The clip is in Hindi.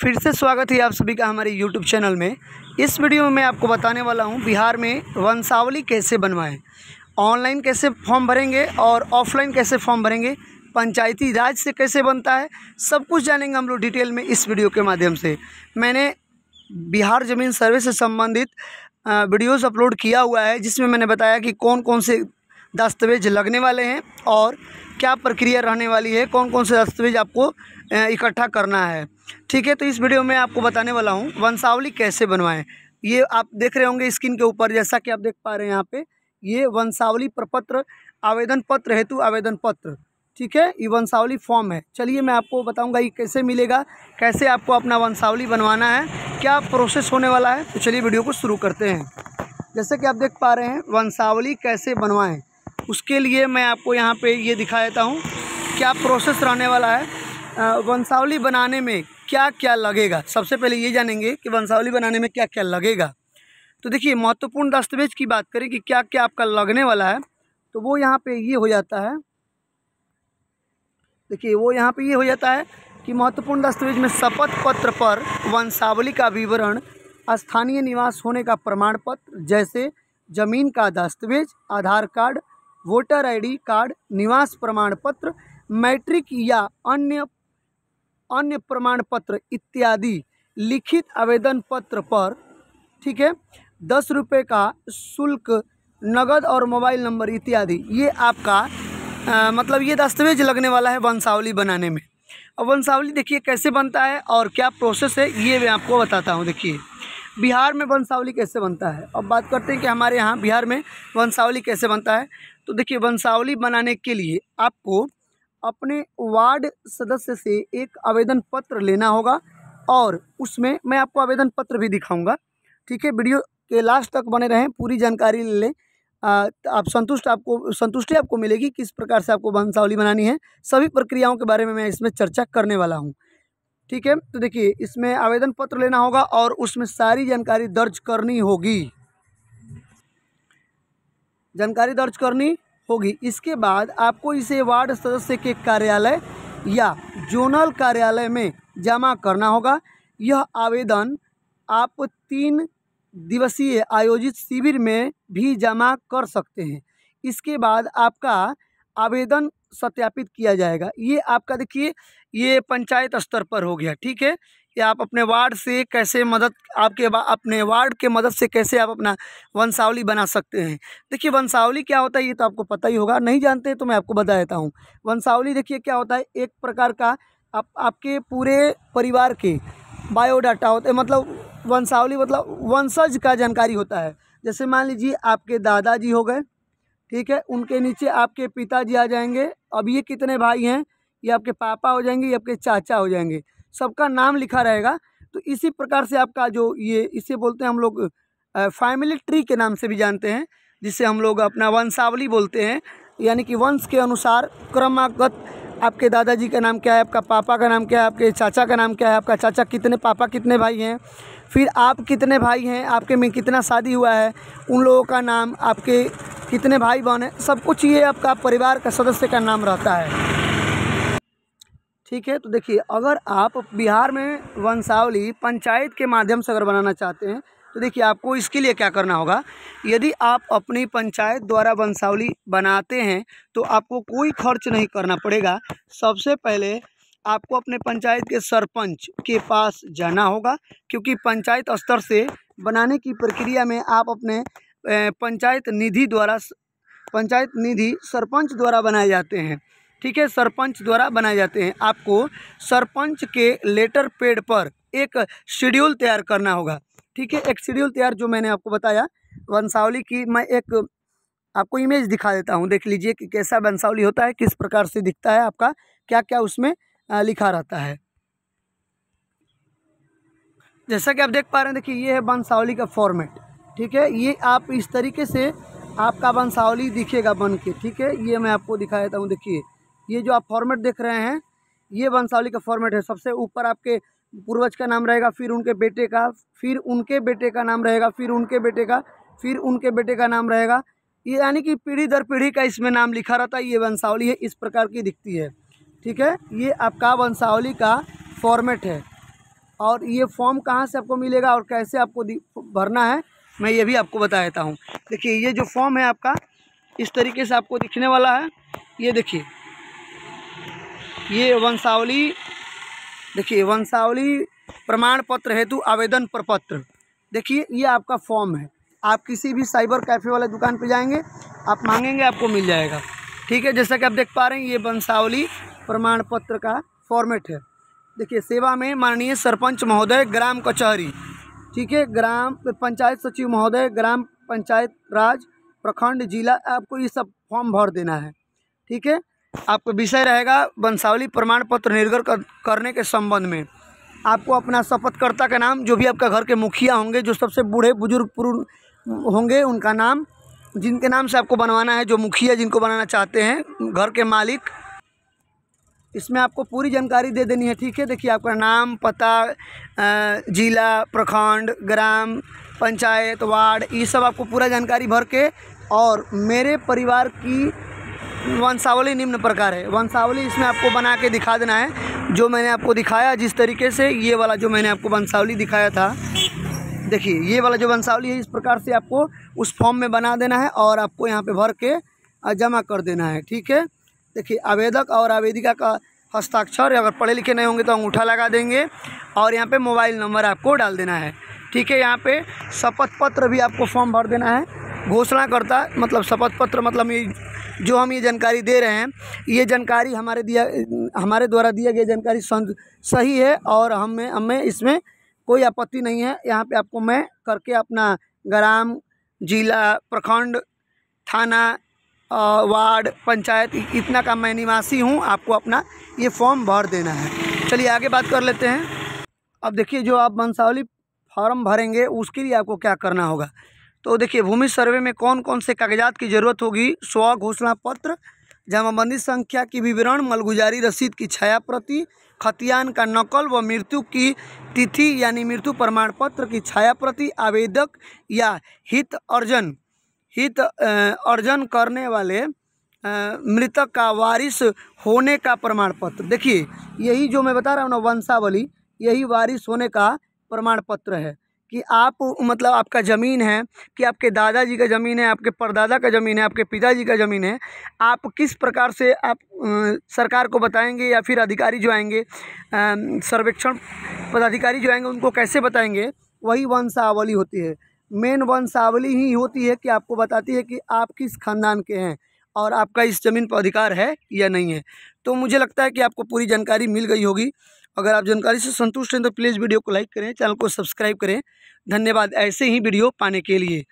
फिर से स्वागत है आप सभी का हमारे यूट्यूब चैनल में इस वीडियो में मैं आपको बताने वाला हूं बिहार में वंशावली कैसे बनवाएं ऑनलाइन कैसे फॉर्म भरेंगे और ऑफलाइन कैसे फॉर्म भरेंगे पंचायती राज से कैसे बनता है सब कुछ जानेंगे हम लोग डिटेल में इस वीडियो के माध्यम से मैंने बिहार ज़मीन सर्वे से संबंधित वीडियोज़ अपलोड किया हुआ है जिसमें मैंने बताया कि कौन कौन से दस्तावेज लगने वाले हैं और क्या प्रक्रिया रहने वाली है कौन कौन से दस्तावेज आपको इकट्ठा करना है ठीक है तो इस वीडियो में आपको बताने वाला हूँ वंशावली कैसे बनवाएं ये आप देख रहे होंगे स्क्रीन के ऊपर जैसा कि आप देख पा रहे हैं यहाँ पे ये वंशावली प्रपत्र आवेदन पत्र हेतु आवेदन पत्र ठीक है ये वंशावली फॉर्म है चलिए मैं आपको बताऊंगा ये कैसे मिलेगा कैसे आपको अपना वंशावली बनवाना है क्या प्रोसेस होने वाला है तो चलिए वीडियो को शुरू करते हैं जैसे कि आप देख पा रहे हैं वंशावली कैसे बनवाएं उसके लिए मैं आपको यहाँ पे ये दिखा देता हूँ क्या प्रोसेस रहने वाला है वंशावली बनाने में क्या क्या लगेगा सबसे पहले ये जानेंगे कि वंशावली बनाने में क्या क्या लगेगा तो देखिए महत्वपूर्ण दस्तावेज की बात करें कि क्या क्या आपका लगने वाला है तो वो यहाँ पे ये हो जाता है देखिए वो यहाँ पे ये हो जाता है कि महत्वपूर्ण दस्तावेज में शपथ पत्र पर वंशावली का विवरण स्थानीय निवास होने का प्रमाण पत्र जैसे जमीन का दस्तावेज Aadhaar card voter I card निवास प्रमाण पत्र मैट्रिक या अन्य अन्य प्रमाण पत्र इत्यादि लिखित आवेदन पत्र पर ठीक है दस रुपये का शुल्क नगद और मोबाइल नंबर इत्यादि ये आपका आ, मतलब ये दस्तावेज लगने वाला है वंशावली बनाने में अब वंशावली देखिए कैसे बनता है और क्या प्रोसेस है ये मैं आपको बताता हूँ देखिए बिहार में वंशावली कैसे बनता है अब बात करते हैं कि हमारे यहाँ बिहार में वंशावली कैसे बनता है तो देखिए वंशावली बनाने के लिए आपको अपने वार्ड सदस्य से एक आवेदन पत्र लेना होगा और उसमें मैं आपको आवेदन पत्र भी दिखाऊंगा ठीक है वीडियो के लास्ट तक बने रहें पूरी जानकारी ले लें आप संतुष्ट आपको संतुष्टि आपको मिलेगी किस प्रकार से आपको वंशावली बनानी है सभी प्रक्रियाओं के बारे में मैं इसमें चर्चा करने वाला हूँ ठीक है तो देखिए इसमें आवेदन पत्र लेना होगा और उसमें सारी जानकारी दर्ज करनी होगी जानकारी दर्ज करनी होगी इसके बाद आपको इसे वार्ड सदस्य के कार्यालय या जोनल कार्यालय में जमा करना होगा यह आवेदन आप तीन दिवसीय आयोजित शिविर में भी जमा कर सकते हैं इसके बाद आपका आवेदन सत्यापित किया जाएगा ये आपका देखिए ये पंचायत स्तर पर हो गया ठीक है कि आप अपने वार्ड से कैसे मदद आपके अपने वार्ड के मदद से कैसे आप अपना वंशावली बना सकते हैं देखिए वंशावली क्या होता है ये तो आपको पता ही होगा नहीं जानते तो मैं आपको बता देता हूँ वंशावली देखिए क्या होता है एक प्रकार का आप आपके पूरे परिवार के बायोडाटा होते हैं मतलब वंशावली मतलब वंशज का जानकारी होता है जैसे मान लीजिए आपके दादाजी हो गए ठीक है उनके नीचे आपके पिताजी आ जाएंगे अब ये कितने भाई हैं ये आपके पापा हो जाएंगे ये आपके चाचा हो जाएंगे सबका नाम लिखा रहेगा तो इसी प्रकार से आपका जो ये इसे बोलते हैं हम लोग फैमिली ट्री के नाम से भी जानते हैं जिसे हम लोग अपना वंशावली बोलते हैं यानी कि वंश के अनुसार क्रमागत आपके दादाजी का नाम क्या है आपका पापा का नाम क्या है आपके चाचा का नाम क्या है आपका चाचा कितने पापा कितने भाई हैं फिर आप कितने भाई हैं आपके में कितना शादी हुआ है उन लोगों का नाम आपके कितने भाई बहन हैं सब कुछ ये आपका परिवार का सदस्य का नाम रहता है ठीक है तो देखिए अगर आप बिहार में वंशावली पंचायत के माध्यम से अगर बनाना चाहते हैं तो देखिए आपको इसके लिए क्या करना होगा यदि आप अपनी पंचायत द्वारा वंशावली बनाते हैं तो आपको कोई खर्च नहीं करना पड़ेगा सबसे पहले आपको अपने पंचायत के सरपंच के पास जाना होगा क्योंकि पंचायत स्तर से बनाने की प्रक्रिया में आप अपने पंचायत निधि द्वारा पंचायत निधि सरपंच द्वारा बनाए जाते हैं ठीक है सरपंच द्वारा बनाए जाते हैं आपको सरपंच के लेटर पेड पर एक शेड्यूल तैयार करना होगा ठीक है एक शेड्यूल तैयार जो मैंने आपको बताया वंशावली की मैं एक आपको इमेज दिखा देता हूँ देख लीजिए कि कैसा वंशावली होता है किस प्रकार से दिखता है आपका क्या क्या उसमें लिखा रहता है जैसा कि आप देख पा रहे हैं देखिए ये है वंशावली का फॉर्मेट ठीक है ये आप इस तरीके से आपका वंशावली दिखेगा बन के ठीक है ये मैं आपको दिखा देता हूँ देखिए ये जो आप फॉर्मेट देख रहे हैं ये वंशावली का फॉर्मेट है सबसे ऊपर आपके पूर्वज का नाम रहेगा फिर उनके बेटे का फिर उनके बेटे का नाम रहेगा फिर उनके बेटे का फिर उनके बेटे का नाम रहेगा ये यानी कि पीढ़ी दर पीढ़ी का इसमें नाम लिखा रहता है ये वंशावली है इस प्रकार की दिखती है ठीक है ये आपका वंशावली का फॉर्मेट है और ये फॉर्म कहाँ से आपको मिलेगा और कैसे आपको भरना है मैं ये भी आपको बता देता हूँ देखिए ये जो फॉर्म है आपका इस तरीके से आपको दिखने वाला है ये देखिए ये वंशावली देखिए वंशावली प्रमाण पत्र हेतु आवेदन प्रपत्र देखिए ये आपका फॉर्म है आप किसी भी साइबर कैफ़े वाले दुकान पे जाएंगे आप मांगेंगे आपको मिल जाएगा ठीक है जैसा कि आप देख पा रहे हैं ये वंशावली प्रमाण पत्र का फॉर्मेट है देखिए सेवा में माननीय सरपंच महोदय ग्राम कचहरी ठीक है ग्राम पंचायत सचिव महोदय ग्राम पंचायत राज प्रखंड जिला आपको ये सब फॉर्म भर देना है ठीक है आपका विषय रहेगा वंशावली प्रमाण पत्र निर्गत कर, करने के संबंध में आपको अपना शपथकर्ता का नाम जो भी आपका घर के मुखिया होंगे जो सबसे बूढ़े बुजुर्ग पूर्ण होंगे उनका नाम जिनके नाम से आपको बनवाना है जो मुखिया जिनको बनाना चाहते हैं घर के मालिक इसमें आपको पूरी जानकारी दे देनी है ठीक है देखिए आपका नाम पता जिला प्रखंड ग्राम पंचायत वार्ड ये सब आपको पूरा जानकारी भर के और मेरे परिवार की वंशावली निम्न प्रकार है वंशावली इसमें आपको बना के दिखा देना है जो मैंने आपको दिखाया जिस तरीके से ये वाला जो मैंने आपको वंशावली दिखाया था देखिए ये वाला जो वंशावली है इस प्रकार से आपको उस फॉर्म में बना देना है और आपको यहाँ पे भर के जमा कर देना है ठीक है देखिए आवेदक और आवेदिका का हस्ताक्षर अगर पढ़े लिखे नहीं होंगे तो अंगूठा लगा देंगे और यहाँ पे मोबाइल नंबर आपको डाल देना है ठीक है यहाँ पे शपथ पत्र भी आपको फॉर्म भर देना है घोषणा करता मतलब शपथ पत्र मतलब ये जो हम ये जानकारी दे रहे हैं ये जानकारी हमारे दिया हमारे द्वारा दिया गया जानकारी सही है और हमें हमें इसमें कोई आपत्ति नहीं है यहाँ पे आपको मैं करके अपना ग्राम जिला प्रखंड थाना वार्ड पंचायत इतना का मैं निवासी हूँ आपको अपना ये फॉर्म भर देना है चलिए आगे बात कर लेते हैं अब देखिए जो आप वंशावली फॉर्म भरेंगे उसके लिए आपको क्या करना होगा तो देखिए भूमि सर्वे में कौन कौन से कागजात की जरूरत होगी स्व घोषणा पत्र जमाबंदी संख्या की विवरण मलगुजारी रसीद की छाया प्रति खतियान का नकल व मृत्यु की तिथि यानी मृत्यु प्रमाण पत्र की छाया प्रति आवेदक या हित अर्जन हित अर्जन करने वाले मृतक का वारिस होने का प्रमाण पत्र देखिए यही जो मैं बता रहा हूँ ना वंशावली यही वारिस होने का प्रमाण पत्र है कि आप मतलब आपका ज़मीन है कि आपके दादाजी का ज़मीन है आपके परदादा का ज़मीन है आपके पिताजी का ज़मीन है आप किस प्रकार से आप सरकार को बताएंगे या फिर अधिकारी जो आएंगे सर्वेक्षण पदाधिकारी जो आएंगे उनको कैसे बताएंगे वही वंशावली होती है मेन वंशावली ही होती है कि आपको बताती है कि आप किस खानदान के हैं और आपका इस ज़मीन पर अधिकार है या नहीं है तो मुझे लगता है कि आपको पूरी जानकारी मिल गई होगी अगर आप जानकारी से संतुष्ट हैं तो प्लीज़ वीडियो को लाइक करें चैनल को सब्सक्राइब करें धन्यवाद ऐसे ही वीडियो पाने के लिए